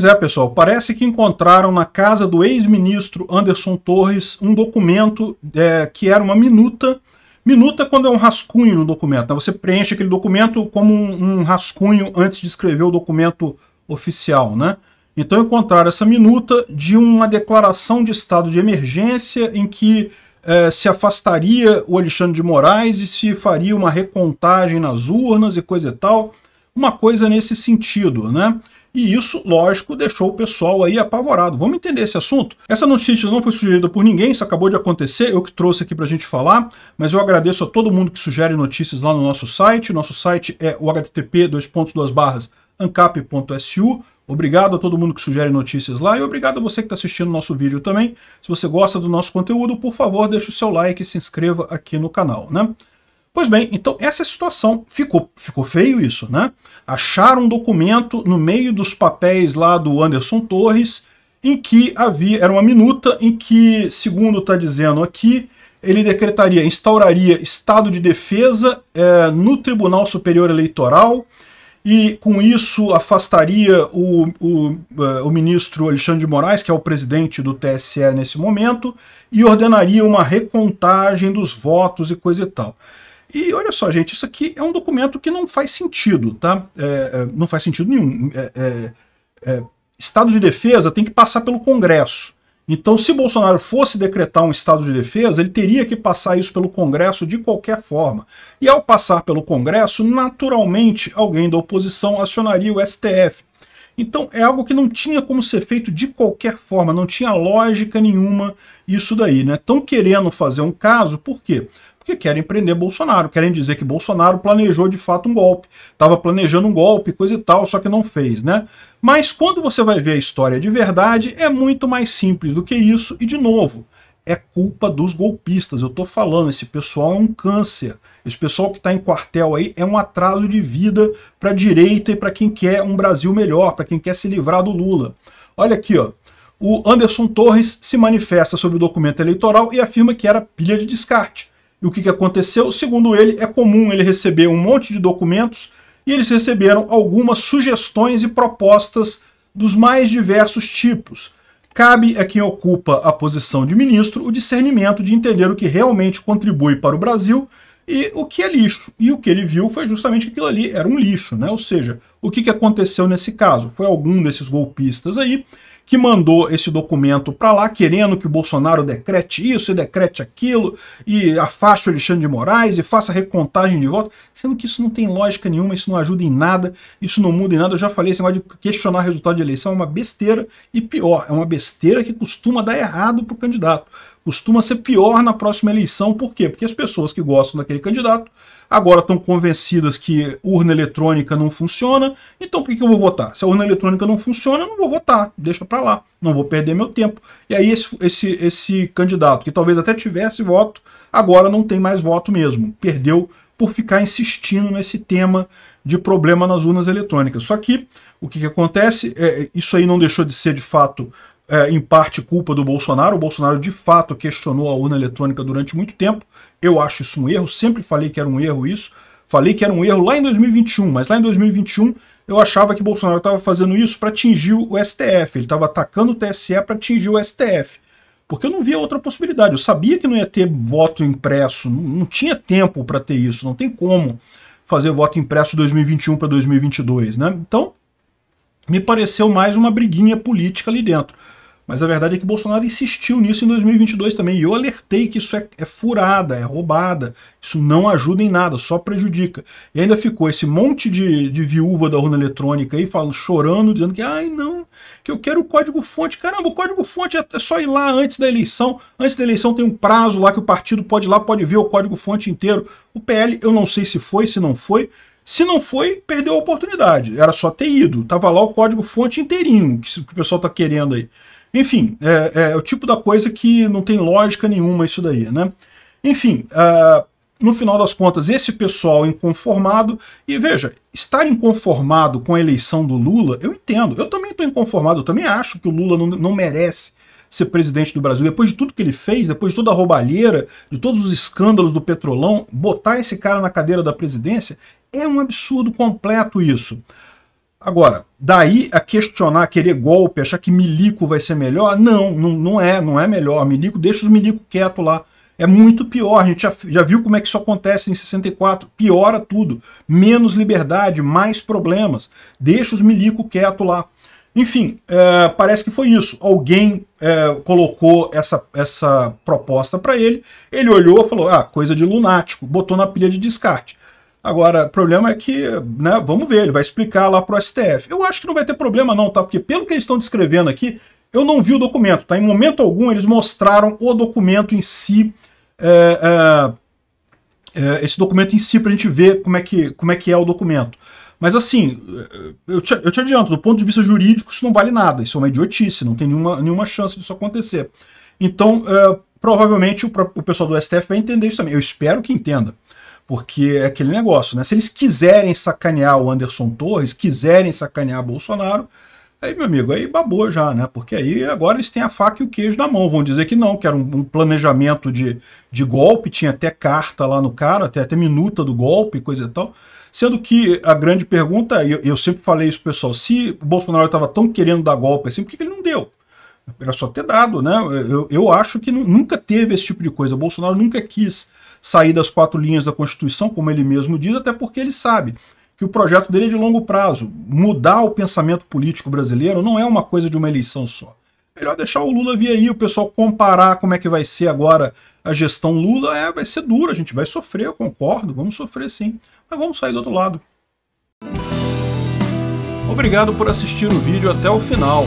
Pois é, pessoal, parece que encontraram na casa do ex-ministro Anderson Torres um documento é, que era uma minuta. Minuta quando é um rascunho no documento. Né? Você preenche aquele documento como um, um, rascunho antes de escrever o documento oficial, né? Então encontraram essa minuta de uma declaração de estado de emergência em que é, se afastaria o Alexandre de Moraes e se faria uma recontagem nas urnas e coisa e tal. Uma coisa nesse sentido, né? E isso, lógico, deixou o pessoal aí apavorado. Vamos entender esse assunto? Essa notícia não foi sugerida por ninguém, isso acabou de acontecer, eu que trouxe aqui para a gente falar, mas eu agradeço a todo mundo que sugere notícias lá no nosso site. Nosso site é o http ancap.su. Obrigado a todo mundo que sugere notícias lá e obrigado a você que está assistindo o nosso vídeo também. Se você gosta do nosso conteúdo, por favor, deixe o seu like e se inscreva aqui no canal, né? Pois bem, então essa é a situação. Ficou, ficou feio isso, né? Acharam um documento no meio dos papéis lá do Anderson Torres, em que havia, era uma minuta em que, segundo está dizendo aqui, ele decretaria, instauraria estado de defesa é, no Tribunal Superior Eleitoral e, com isso, afastaria o, o, eh, o ministro Alexandre de Moraes, que é o presidente do TSE nesse momento, e ordenaria uma recontagem dos votos e coisa e tal. E olha só, gente, isso aqui é um documento que não faz sentido, tá? É, é não faz sentido nenhum. É, é, é, estado de defesa tem que passar pelo Congresso. Então, se Bolsonaro fosse decretar um estado de defesa, ele teria que passar isso pelo Congresso de qualquer forma. E ao passar pelo Congresso, naturalmente alguém da oposição acionaria o STF. Então, é algo que não tinha como ser feito de qualquer forma, não tinha lógica nenhuma isso daí, né? Estão querendo fazer um caso, por quê? porque querem prender Bolsonaro, querem dizer que Bolsonaro planejou de fato um golpe, estava planejando um golpe, coisa e tal, só que não fez, né? Mas quando você vai ver a história de verdade, é muito mais simples do que isso, e de novo, é culpa dos golpistas. Eu tô falando, esse pessoal é um câncer. Esse pessoal que está em quartel aí é um atraso de vida para a direita e para quem quer um Brasil melhor, para quem quer se livrar do Lula. Olha aqui, ó. O Anderson Torres se manifesta sobre o documento eleitoral e afirma que era pilha de descarte. E o que, que aconteceu? Segundo ele, é comum ele receber um monte de documentos e eles receberam algumas sugestões e propostas dos mais diversos tipos. Cabe a quem ocupa a posição de ministro o discernimento de entender o que realmente contribui para o Brasil e o que é lixo. E o que ele viu foi justamente que aquilo ali era um lixo, né? Ou seja, o que aconteceu nesse caso? Foi algum desses golpistas aí que mandou esse documento para lá, querendo que o Bolsonaro decrete isso e decrete aquilo, e afaste o Alexandre de Moraes e faça recontagem de votos, sendo que isso não tem lógica nenhuma, isso não ajuda em nada, isso não muda em nada. Eu já falei, esse negócio de questionar o resultado de eleição é uma besteira, e pior, é uma besteira que costuma dar errado para o candidato costuma ser pior na próxima eleição. Por quê? Porque as pessoas que gostam daquele candidato agora estão convencidas que urna eletrônica não funciona, então por que, eu vou votar? Se a urna eletrônica não funciona, eu não vou votar, deixa para lá, não vou perder meu tempo. E aí esse, esse, esse candidato, que talvez até tivesse voto, agora não tem mais voto mesmo, perdeu por ficar insistindo nesse tema de problema nas urnas eletrônicas. Só que o que, que acontece, é, isso aí não deixou de ser de fato é, em parte culpa do Bolsonaro. O Bolsonaro de fato questionou a urna eletrônica durante muito tempo. Eu acho isso um erro, sempre falei que era um erro isso. Falei que era um erro lá em 2021, mas lá em 2021 eu achava que Bolsonaro estava fazendo isso para atingir o STF. Ele estava atacando o TSE para atingir o STF. Porque eu não via outra possibilidade. Eu sabia que não ia ter voto impresso, não tinha tempo para ter isso, não tem como fazer voto impresso 2021 para 2022, né? Então, me pareceu mais uma briguinha política ali dentro. Mas a verdade é que Bolsonaro insistiu nisso em 2022 também. E eu alertei que isso é, é furada, é roubada. Isso não ajuda em nada, só prejudica. E ainda ficou esse monte de, de viúva da urna eletrônica aí falando, chorando, dizendo que, ai não, que eu quero o código-fonte. Caramba, o código-fonte é, é só ir lá antes da eleição. Antes da eleição tem um prazo lá que o partido pode ir lá, pode ver o código-fonte inteiro. O PL, eu não sei se foi, se não foi. Se não foi, perdeu a oportunidade. Era só ter ido. Tava lá o código-fonte inteirinho, que o pessoal tá querendo aí. Enfim, é, é, o tipo da coisa que não tem lógica nenhuma isso daí, né? Enfim, uh, no final das contas, esse pessoal inconformado, e veja, estar inconformado com a eleição do Lula, eu entendo, eu também estou inconformado, eu também acho que o Lula não, não merece ser presidente do Brasil, depois de tudo que ele fez, depois de toda a roubalheira, de todos os escândalos do Petrolão, botar esse cara na cadeira da presidência é um absurdo completo isso. Agora, daí a questionar, querer golpe, achar que Milico vai ser melhor, não, não, não é, não é melhor. Milico, deixa os Milico quieto lá. É muito pior, a gente já, já viu como é que isso acontece em 64, piora tudo. Menos liberdade, mais problemas. Deixa os Milico quieto lá. Enfim, é, parece que foi isso. Alguém é, colocou essa, essa proposta para ele, ele olhou e falou, ah, coisa de lunático, botou na pilha de descarte. Agora, o problema é que, né, vamos ver, ele vai explicar lá para o STF. Eu acho que não vai ter problema não, tá? Porque pelo que eles estão descrevendo aqui, eu não vi o documento, tá? Em momento algum eles mostraram o documento em si, é, é, é, esse documento em si para a gente ver como é, que, como é que é o documento. Mas assim, é, eu te, eu te adianto, do ponto de vista jurídico isso não vale nada, isso é uma idiotice, não tem nenhuma, nenhuma chance disso acontecer. Então, é, provavelmente o, o pessoal do STF vai entender isso também, eu espero que entenda. Porque é aquele negócio, né? Se eles quiserem sacanear o Anderson Torres, quiserem sacanear Bolsonaro, aí, meu amigo, aí babou já, né? Porque aí agora eles têm a faca e o queijo na mão. Vão dizer que não, que era um, um planejamento de, de golpe, tinha até carta lá no cara, até, até minuta do golpe, coisa e tal. Sendo que a grande pergunta, eu, eu sempre falei isso, pessoal, se o Bolsonaro estava tão querendo dar golpe assim, por que, que ele não deu? Era só ter dado, né? Eu, eu acho que nunca teve esse tipo de coisa. Bolsonaro nunca quis sair das quatro linhas da Constituição, como ele mesmo diz, até porque ele sabe que o projeto dele é de longo prazo. Mudar o pensamento político brasileiro não é uma coisa de uma eleição só. Melhor deixar o Lula vir aí, o pessoal comparar como é que vai ser agora a gestão Lula. É, vai ser dura, a gente vai sofrer, eu concordo, vamos sofrer sim. Mas vamos sair do outro lado. Obrigado por assistir o vídeo até o final.